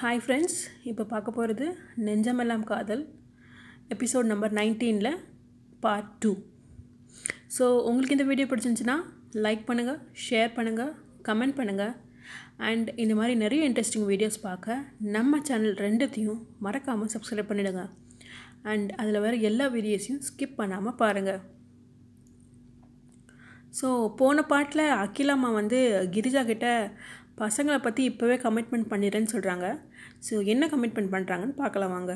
hi friends இப்போ பார்க்க போகிறது நெஞ்சமெல்லாம் காதல் எபிசோட் நம்பர் நைன்டீனில் பார்ட் டூ ஸோ உங்களுக்கு இந்த வீடியோ பிடிச்சிருந்துச்சுன்னா லைக் பண்ணுங்கள் ஷேர் பண்ணுங்கள் கமெண்ட் பண்ணுங்கள் அண்ட் இந்த மாதிரி நிறைய இன்ட்ரெஸ்டிங் வீடியோஸ் பார்க்க நம்ம சேனல் ரெண்டுத்தையும் மறக்காமல் சப்ஸ்கிரைப் பண்ணிவிடுங்க அண்ட் அதில் வர எல்லா வீடியோஸையும் ஸ்கிப் பண்ணாமல் பாருங்கள் ஸோ போன பாட்டில் அகிலாமா வந்து கிரிஜா கிட்ட பசங்களை பற்றி இப்போவே கமிட்மெண்ட் பண்ணிடுறேன்னு சொல்கிறாங்க ஸோ என்ன கமிட்மெண்ட் பண்ணுறாங்கன்னு பார்க்கலாம் வாங்க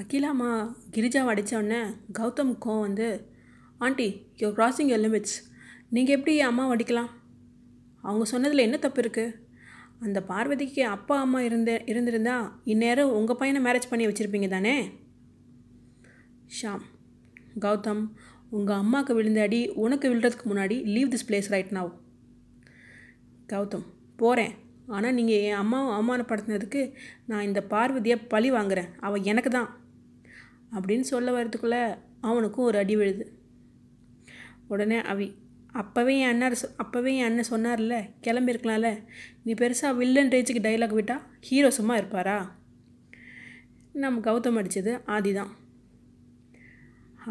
அகிலாமா கிரிஜாவை அடித்தோடனே கௌதம் கோவம் வந்து ஆண்டி யோ கிராசிங் எலிமிட்ஸ் நீங்கள் எப்படி அம்மா வடிக்கலாம் அவங்க சொன்னதில் என்ன தப்பு இருக்குது அந்த பார்வதிக்கு அப்பா அம்மா இருந்த இருந்திருந்தா இந்நேரம் உங்கள் பையனை மேரேஜ் பண்ணி வச்சுருப்பீங்க தானே ஷாம் கௌதம் உங்கள் அம்மாவுக்கு விழுந்த அடி உனக்கு விழுறதுக்கு முன்னாடி leave this place right now Gautham போகிறேன் ஆனால் நீங்கள் என் அம்மாவை அவமானப்படுத்தினதுக்கு நான் இந்த பார்வதியை பழி வாங்குகிறேன் அவள் எனக்கு தான் அப்படின்னு சொல்ல வர்றதுக்குள்ளே அவனுக்கும் ஒரு அடி விழுது உடனே அவி அப்போவே என் அண்ணார் அப்போவே என் அண்ணன் சொன்னார்ல கிளம்பியிருக்கலாம்ல நீ பெருசாக வில்லன் ரேஜுக்கு டைலாக் விட்டால் ஹீரோ சும்மா இருப்பாரா நம்ம கௌதம் அடித்தது ஆதி தான்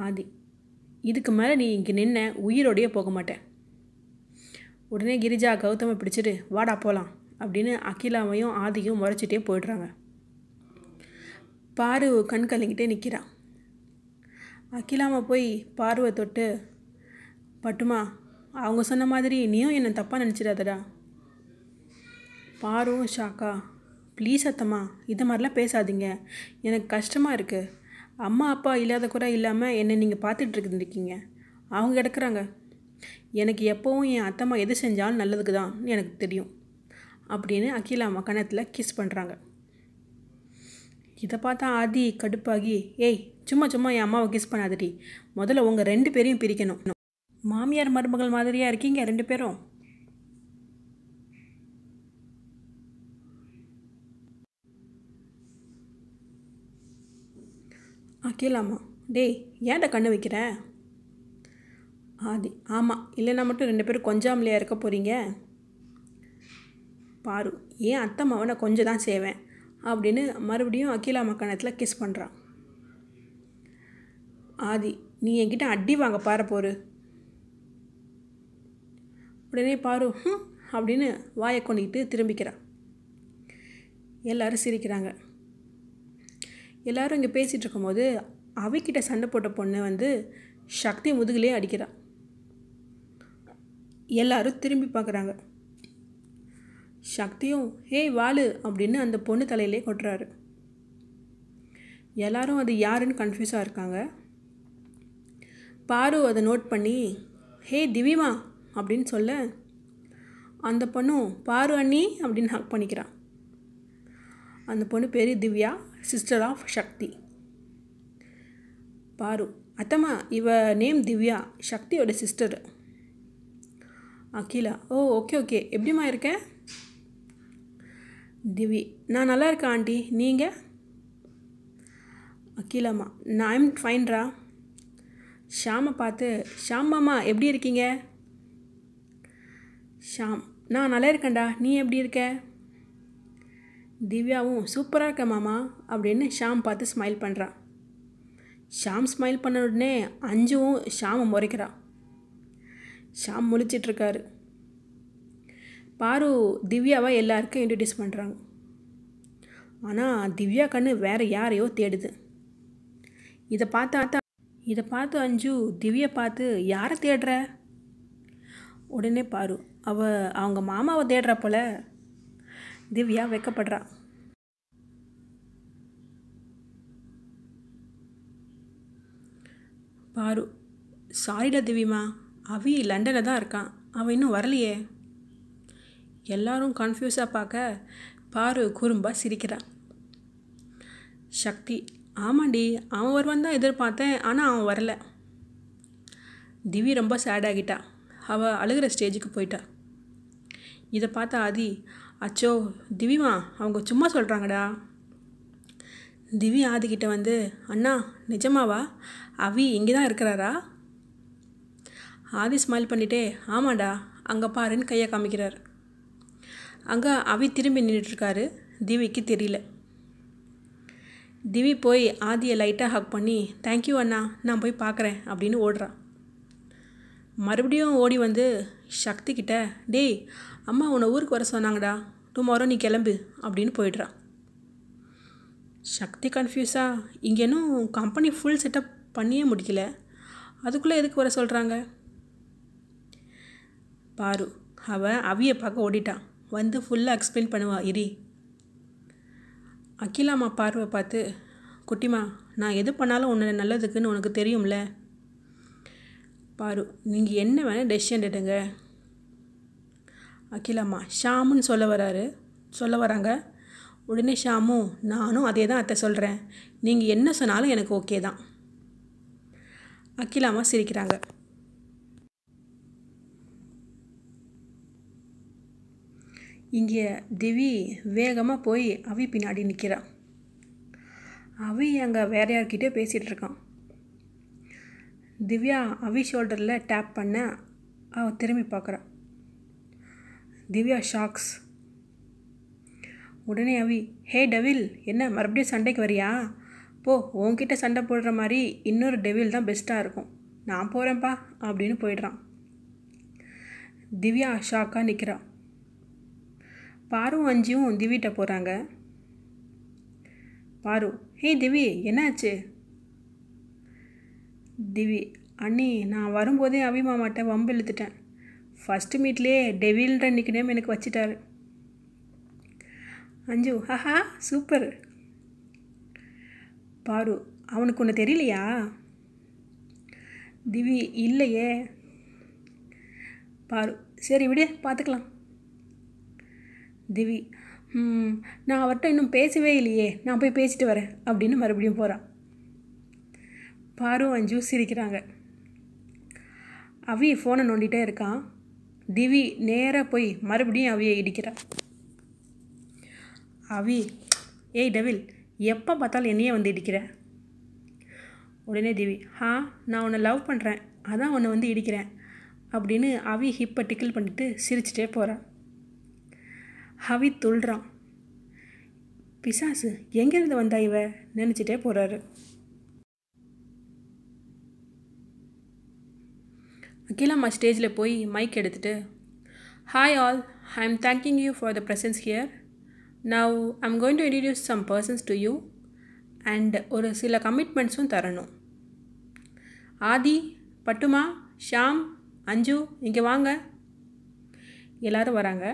ஆதி இதுக்கு மேலே நீ இங்கே நின்ன உயிரோடையே போக மாட்டேன் உடனே கிரிஜா கௌதமை பிடிச்சிட்டு வாடா போகலாம் அப்படின்னு அகிலாவையும் ஆதியும் முறைச்சிட்டே போயிடுறாங்க பாரு கண் கலங்கிட்டே நிற்கிறான் அகிலாவை போய் பார்வை தொட்டு பட்டுமா அவங்க சொன்ன மாதிரி நீயும் என்னை தப்பாக நினச்சிடாதடா பாரு ஷாக்கா ப்ளீஸ் அத்தம்மா இது மாதிரிலாம் பேசாதீங்க எனக்கு கஷ்டமாக இருக்குது அம்மா அப்பா இல்லாத குறை இல்லாமல் என்னை நீங்கள் பார்த்துட்ருக்குருக்கீங்க இருக்கீங்க அவங்க கிடக்குறாங்க எனக்கு எப்போவும் என் அத்தம்மா எது செஞ்சாலும் நல்லதுக்கு தான் எனக்கு தெரியும் அப்படின்னு அகிலா அம்மா கணத்தில் கிஸ் பண்ணுறாங்க இதை பார்த்தா ஆதி கடுப்பாகி ஏய் சும்மா சும்மா என் அம்மாவை கிஸ் பண்ணாதடி முதல்ல உங்கள் ரெண்டு பேரையும் பிரிக்கணும் மாமியார் மருமகள் மாதிரியாக இருக்கீங்க ரெண்டு பேரும் அகிலாமா டேய் ஏன்டா கண்ணு வைக்கிற ஆதி ஆமாம் இல்லைன்னா மட்டும் ரெண்டு பேரும் கொஞ்சாமலையாக இருக்க போகிறீங்க பாரு ஏன் அத்தை மாவனை கொஞ்சம் தான் செய்வேன் அப்படின்னு மறுபடியும் அகிலா மக்கணத்தில் கிஸ் பண்ணுறான் ஆதி நீ என்கிட்ட அடி வாங்க பாரு போரு உடனே பாரு அப்படின்னு வாயை கொண்டுக்கிட்டு திரும்பிக்கிறான் எல்லோரும் சிரிக்கிறாங்க எல்லோரும் இங்கே பேசிகிட்டு இருக்கும்போது அவைக்கிட்ட சண்டை போட்ட பொண்ணு வந்து சக்தி முதுகிலே அடிக்கிறான் எல்லாரும் திரும்பி பார்க்குறாங்க சக்தியும் ஹேய் வாலு அப்படின்னு அந்த பொண்ணு தலையிலே கொட்டுறாரு எல்லாரும் அது யாருன்னு கன்ஃபியூஸாக இருக்காங்க பாரு அதை நோட் பண்ணி ஹே திவிமா அப்படின்னு சொல்ல அந்த பொண்ணும் பாரு அண்ணி அப்படின்னு ஹக் பண்ணிக்கிறான் அந்த பொண்ணு பேர் திவ்யா சிஸ்டர் ஆஃப் சக்தி பாரு அத்தம்மா இவ நேம் திவ்யா சக்தியோட sister Akila oh okay okay எப்படிம்மா இருக்க திவி நான் நல்லா இருக்கேன் ஆண்டி நீங்கள் அகிலாம்மா நான் ஐம் ஃபைன்ரா ஷாமை பார்த்து ஷாமாம்மா எப்படி இருக்கீங்க ஷாம் நான் நல்லா இருக்கேன்டா நீ எப்படி இருக்க திவ்யாவும் சூப்பராக இருக்க மாமா அப்படின்னு ஷாம் பார்த்து ஸ்மைல் பண்ணுறான் ஷாம் ஸ்மைல் பண்ண உடனே அஞ்சுவும் ஷாமை முறைக்கிறான் ஷாம் முழிச்சிட்ருக்காரு பாரு திவ்யாவை எல்லாருக்கும் இன்ட்ரடியூஸ் பண்ணுறாங்க ஆனால் திவ்யா கண்ணு வேறு யாரையோ தேடுது இதை பார்த்தா இதை பார்த்து அஞ்சு திவ்யா பார்த்து யாரை தேடுற உடனே பாரு அவ அவங்க மாமாவை தேடுறா போல திவ்யா வைக்கப்படுறா பாரு சாரிடா திவிமா அவி லண்டனில் தான் இருக்கான் அவன் இன்னும் வரலையே எல்லாரும் கன்ஃபியூஸாக பார்க்க பாரு குறும்பா சிரிக்கிறான் சக்தி ஆமாண்டி அவன் வருவான் தான் எதிர்பார்த்தேன் ஆனால் அவன் வரல திவி ரொம்ப சேட் ஆகிட்டா அவள் அழுகிற ஸ்டேஜுக்கு போயிட்டா இதை பார்த்த ஆதி அச்சோ திவிமா அவங்க சும்மா சொல்கிறாங்கடா திவி ஆதிக்கிட்ட வந்து அண்ணா நிஜமாவா அவி இங்கே தான் இருக்கிறாரா ஆதி ஸ்மைல் பண்ணிட்டே ஆமாடா அங்கே பாருன்னு கையை காமிக்கிறார் அங்கே அவி திரும்பி நின்றுட்டுருக்காரு திவிக்கு தெரியல திவி போய் ஆதியை லைட்டாக ஹக் பண்ணி தேங்க்யூ அண்ணா நான் போய் பார்க்குறேன் அப்படின்னு ஓடுறான் மறுபடியும் ஓடி வந்து சக்தி கிட்ட டேய் அம்மா உன்னை ஊருக்கு வர சொன்னாங்கடா டுமாரோ நீ கிளம்பு அப்படின்னு போயிடுறான் சக்தி கன்ஃபியூஸாக இங்கே இன்னும் கம்பெனி ஃபுல் செட்டப் பண்ணியே முடிக்கல அதுக்குள்ளே எதுக்கு வர சொல்கிறாங்க பாரு அவன் அவியை பார்க்க ஓடிட்டான் வந்து ஃபுல்லாக எக்ஸ்பிளைன் பண்ணுவா இரி அக்கிலாமா பார்வை பார்த்து குட்டிமா நான் எது பண்ணாலும் உன்னை நல்லதுக்குன்னு உனக்கு தெரியும்ல பாரு நீங்கள் என்ன வேணால் டெசிஷன் எடுங்க அகிலம்மா ஷாமுன்னு சொல்ல வராரு சொல்ல வராங்க உடனே ஷாமு நானும் அதே தான் அத்தை சொல்கிறேன் நீங்கள் என்ன சொன்னாலும் எனக்கு ஓகே தான் அகிலாமா சிரிக்கிறாங்க இங்கே திவி வேகமாக போய் அவி பின்னாடி நிற்கிறான் அவி அங்கே வேற யார்கிட்டே பேசிகிட்டு இருக்கான் திவ்யா அவி ஷோல்டரில் டேப் பண்ண அவ திரும்பி பார்க்குறான் திவ்யா ஷாக்ஸ் உடனே அவி ஹே டெவில் என்ன மறுபடியும் சண்டைக்கு வரியா போ உன்கிட்ட சண்டை போடுற மாதிரி இன்னொரு டெவில் தான் பெஸ்ட்டாக இருக்கும் நான் போகிறேன்ப்பா அப்படின்னு போயிடுறான் திவ்யா ஷாக்காக நிற்கிறான் பாரு அஞ்சியும் திவிட்ட போகிறாங்க பாரு ஹே திவி என்னாச்சு திவி அண்ணி நான் வரும்போதே அபிமாமாட்ட வம்பு இழுத்துட்டேன் ஃபஸ்ட்டு மீட்லேயே டெவில்ன்ற நிக்கு நேம் எனக்கு வச்சிட்டாரு அஞ்சு ஹஹா சூப்பர் பாரு அவனுக்கு ஒன்று தெரியலையா திவி இல்லையே பாரு சரி விடு பார்த்துக்கலாம் திவி நான் அவர்கிட்ட இன்னும் பேசவே இல்லையே நான் போய் பேசிட்டு வரேன் அப்படின்னு மறுபடியும் போகிறான் பாரு அஞ்சு சிரிக்கிறாங்க அவி ஃபோனை நோண்டிகிட்டே இருக்கான் திவி நேராக போய் மறுபடியும் அவியை இடிக்கிறான் அவி ஏய் டவில் எப்போ பார்த்தாலும் என்னையே வந்து இடிக்கிற உடனே திவி ஹா நான் உன்னை லவ் பண்ணுறேன் அதான் உன்னை வந்து இடிக்கிறேன் அப்படின்னு அவி ஹிப்பை டிக்கிள் பண்ணிவிட்டு சிரிச்சிட்டே போகிறான் அவி துள்ளுறான் பிசாசு எங்கேருந்து வந்தா இவ நினச்சிட்டே போகிறாரு அகிலம்மா ஸ்டேஜில் போய் மைக் எடுத்துகிட்டு hi all I am thanking you for the presence here now I am going to introduce some persons to you and ஒரு சில கமிட்மெண்ட்ஸும் தரணும் ஆதி பட்டுமா ஷாம் அஞ்சு இங்கே வாங்க எல்லோரும் வராங்க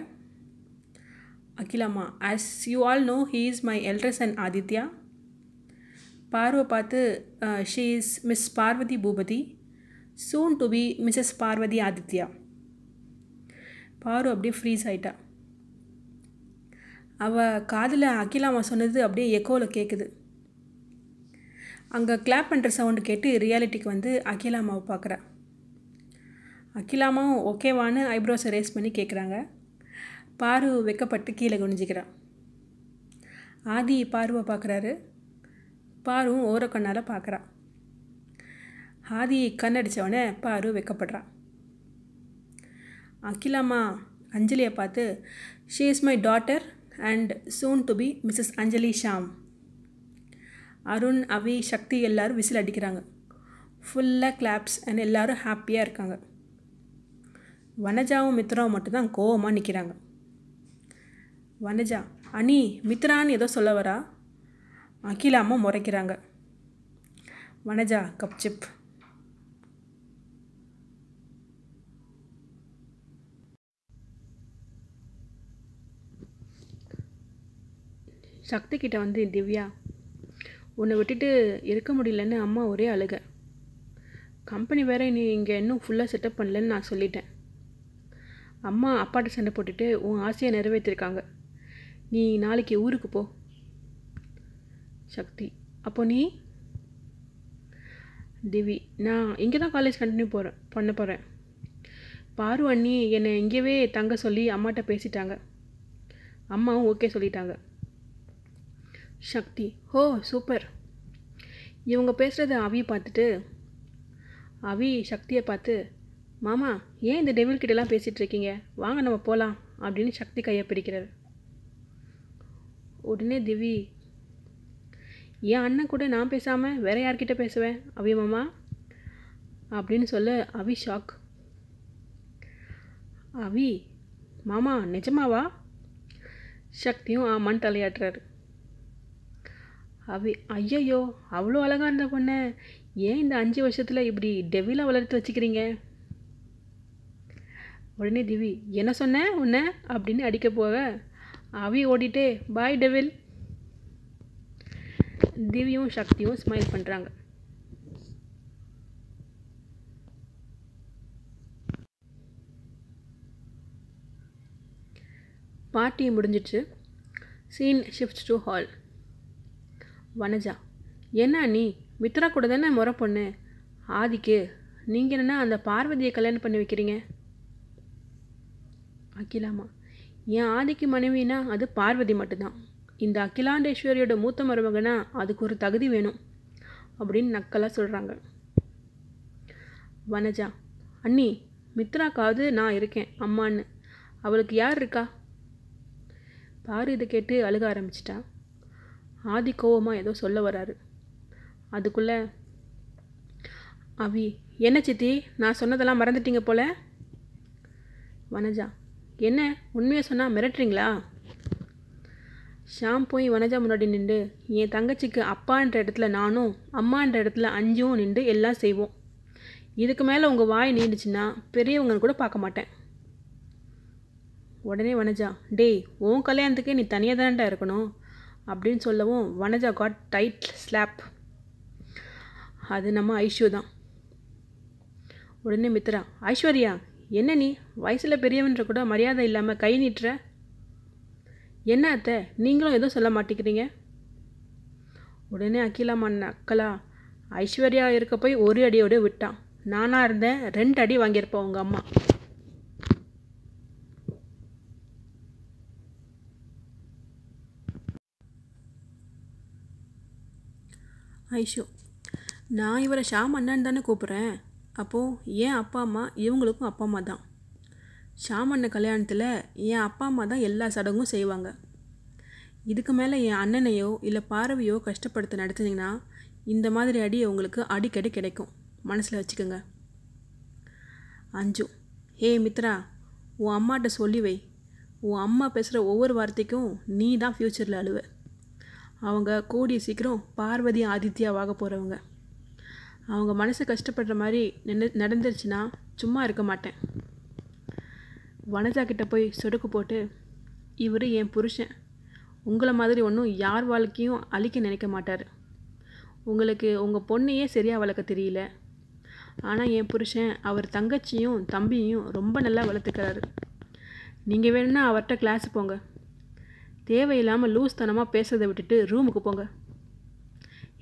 அகிலம்மா as you all know he is my eldest and Aditya பார்வை பார்த்து she is Miss Parvathi Bhoopathi soon to be Mrs Parvathi Aditya பாரு அப்படியே ஃப்ரீஸ் ஆகிட்டா அவள் காதில் அகிலாமா சொன்னது அப்படியே எக்கோவில் கேட்குது அங்கே கிளாப் பண்ணுற சவுண்டு கேட்டு ரியாலிட்டிக்கு வந்து அகிலாமாவை பார்க்குறா அகிலாமாவும் ஓகேவான்னு ஐப்ரோஸை ரேஸ் பண்ணி கேட்குறாங்க பாரு வெக்கப்பட்டு கீழே குனிஞ்சிக்கிறான் ஆதி பார்வை பார்க்குறாரு பாரும் ஓர கண்ணால் பார்க்குறான் ஆதியை கண்ணடித்தவனே பாரு வைக்கப்படுறான் அகிலாமா அஞ்சலியை பார்த்து she is my daughter and soon to be Mrs Anjali Shyam Arun Avi Sakthi எல்லோரும் விசில் அடிக்கிறாங்க ஃபுல்லாக கிளாப்ஸ் அண்ட் எல்லோரும் ஹாப்பியாக இருக்காங்க வனஜாவும் மித்ராவும் மட்டும்தான் கோவமாக நிற்கிறாங்க வனஜா அனி மித்ரான்னு ஏதோ சொல்ல வரா அகிலாமல் முறைக்கிறாங்க வனஜா கப் சிப் சக்தி கிட்ட வந்து திவ்யா உன்னை விட்டுட்டு இருக்க முடியலன்னு அம்மா ஒரே அழுக கம்பெனி வேற நீ இங்கே இன்னும் ஃபுல்லாக செட்டப் பண்ணலன்னு நான் சொல்லிட்டேன் அம்மா அப்பாட்ட சண்டை போட்டுட்டு உன் ஆசையை நிறைவேற்றிருக்காங்க நீ நாளைக்கு ஊருக்கு போ சக்தி அப்போ நீ திவி நான் இங்கே தான் காலேஜ் கண்டினியூ போகிறேன் பண்ண போகிறேன் பார்வண்ணி என்னை இங்கேவே தங்க சொல்லி அம்மாட்ட பேசிட்டாங்க அம்மாவும் ஓகே சொல்லிட்டாங்க சக்தி ஓ சூப்பர் இவங்க பேசுகிறத அவி பார்த்துட்டு அவி சக்தியை பார்த்து மாமா ஏன் இந்த டெவில் கிட்டலாம் பேசிகிட்ருக்கீங்க வாங்க நம்ம போகலாம் அப்படின்னு சக்தி கையை பிடிக்கிறார் உடனே திவி என் அண்ணன் கூட நான் பேசாமல் வேற யார்கிட்ட பேசுவேன் அவி மாமா அப்படின்னு சொல்ல அவி ஷாக் அவி மாமா நிஜமாவா சக்தியும் ஆமான்னு தலையாட்டுறாரு அவ ஐயையோ அவ்வளோ அழகாக இருந்த பொண்ணு ஏன் இந்த அஞ்சு வருஷத்தில் இப்படி டெவிலாக வளர்த்து வச்சுக்கிறீங்க உடனே திவி என்ன சொன்ன உன்ன அப்படின்னு அடிக்க போக அவி ஓடிட்டே பாய் டெவில் திவியும் சக்தியும் ஸ்மைல் பண்ணுறாங்க பார்ட்டி முடிஞ்சிச்சு scene shift to hall Vanaja என்ன நீ மித்ரா கூட தானே முறை பொண்ணு ஆதிக்கு நீங்கள் என்னென்னா அந்த பார்வதியை கல்யாணம் பண்ணி வைக்கிறீங்க அகிலாமா என் ஆதிக்கு மனைவினா அது பார்வதி மட்டும்தான் இந்த அகிலாண்டேஸ்வரியோட மூத்த மருமகனா அதுக்கு ஒரு தகுதி வேணும் அப்படின்னு நக்கலாக சொல்கிறாங்க வனஜா அண்ணி மித்ராக்காவது நான் இருக்கேன் அம்மான்னு அவளுக்கு யார் இருக்கா பாரு இதை கேட்டு அழுக ஆரம்பிச்சிட்டா ஆதி கோவமாக ஏதோ சொல்ல வராரு அதுக்குள்ளே அவி என்ன சித்தி நான் சொன்னதெல்லாம் மறந்துட்டீங்க போல் வனஜா என்ன உண்மையை சொன்னால் மிரட்டுறீங்களா ஷாம் போய் வனஜா முன்னாடி நின்று என் தங்கச்சிக்கு அப்பான்ற இடத்துல நானும் அம்மான்ற இடத்துல அஞ்சும் நின்று எல்லாம் செய்வோம் இதுக்கு மேலே உங்கள் வாய் நீண்டுச்சுன்னா பெரியவங்கன்னு கூட பார்க்க மாட்டேன் உடனே வனஜா டேய் உன் கல்யாணத்துக்கு நீ தனியாக தானடா இருக்கணும் அப்படின்னு சொல்லவும் வனஜா காட் டைட் ஸ்லாப் அது நம்ம ஐஷு தான் உடனே மித்ரா ஐஸ்வர்யா என்ன நீ வயசில் பெரியவன்ற கூட மரியாதை இல்லாமல் கை நீட்டுற என்ன அத்தை நீங்களும் எதுவும் சொல்ல மாட்டேங்கிறீங்க உடனே அகிலா மண்ண அக்கலா ஐஸ்வர்யா இருக்க போய் ஒரு அடியோடு விட்டான் நானாக இருந்தேன் ரெண்டு அடி வாங்கியிருப்பேன் உங்கள் அம்மா ஐஷோ நான் இவரை ஷாம் அண்ணான்னு தானே கூப்பிட்றேன் அப்போது என் அப்பா அம்மா இவங்களுக்கும் அப்பா அம்மா தான் ஷாம் அண்ணன் கல்யாணத்தில் என் அப்பா அம்மா தான் எல்லா சடங்கும் செய்வாங்க இதுக்கு மேலே என் அண்ணனையோ இல்லை பார்வையோ கஷ்டப்படுத்த நடத்துனீங்கன்னா இந்த மாதிரி அடி உங்களுக்கு அடிக்கடி கிடைக்கும் மனசில் வச்சுக்கோங்க அஞ்சு ஏ மித்ரா உன் அம்மாட்ட சொல்லி வை உன் அம்மா பேசுகிற ஒவ்வொரு வார்த்தைக்கும் நீ தான் ஃப்யூச்சரில் அழுவை அவங்க கூடிய சீக்கிரம் பார்வதி ஆதித்யாவாக போகிறவங்க அவங்க மனசு கஷ்டப்படுற மாதிரி நின்று நடந்துருச்சுன்னா சும்மா இருக்க மாட்டேன் வனஜா கிட்டே போய் சொடுக்கு போட்டு இவர் என் புருஷன் உங்களை மாதிரி ஒன்றும் யார் வாழ்க்கையும் அழிக்க நினைக்க மாட்டார் உங்களுக்கு உங்கள் பொண்ணையே சரியாக வளர்க்க தெரியல ஆனால் என் புருஷன் அவர் தங்கச்சியும் தம்பியும் ரொம்ப நல்லா வளர்த்துக்கிறாரு நீங்கள் வேணும்னா அவர்கிட்ட கிளாஸ் போங்க தேவையில்லாமல் லூஸ் தனமாக பேசுறதை விட்டுட்டு ரூமுக்கு போங்க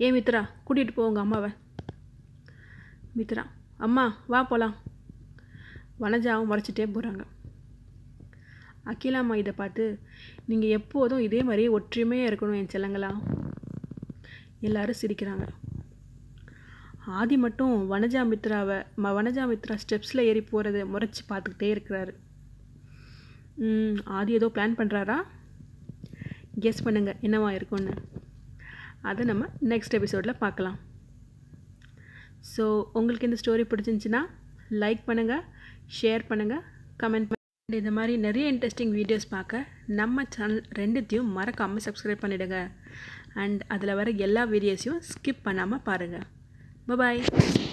ஏ மித்ரா கூட்டிகிட்டு போங்க அம்மாவை மித்ரா அம்மா வா போகலாம் வனஜாவும் முறைச்சிட்டே போகிறாங்க அகிலாம்மா இதை பார்த்து நீங்கள் எப்போதும் இதே மாதிரி ஒற்றுமையாக இருக்கணும் என் செல்லங்களா எல்லாரும் சிரிக்கிறாங்க ஆதி மட்டும் வனஜா மித்ராவை ம வனஜா மித்ரா ஸ்டெப்ஸில் ஏறி போகிறத முறைச்சி பார்த்துக்கிட்டே இருக்கிறாரு ஆதி ஏதோ பிளான் பண்ணுறாரா கெஸ் பண்ணுங்கள் என்னவாக இருக்கும்னு அதை நம்ம நெக்ஸ்ட் எபிசோடில் பார்க்கலாம் ஸோ உங்களுக்கு இந்த ஸ்டோரி பிடிச்சிருந்துச்சின்னா லைக் பண்ணுங்கள் ஷேர் பண்ணுங்கள் கமெண்ட் பண்ணுங்கள் இந்த மாதிரி நிறைய இன்ட்ரெஸ்டிங் வீடியோஸ் பார்க்க நம்ம சேனல் ரெண்டுத்தையும் மறக்காமல் சப்ஸ்கிரைப் பண்ணிவிடுங்க அண்ட் அதில் வர எல்லா வீடியோஸையும் ஸ்கிப் பண்ணாமல் பாருங்கள் பாய்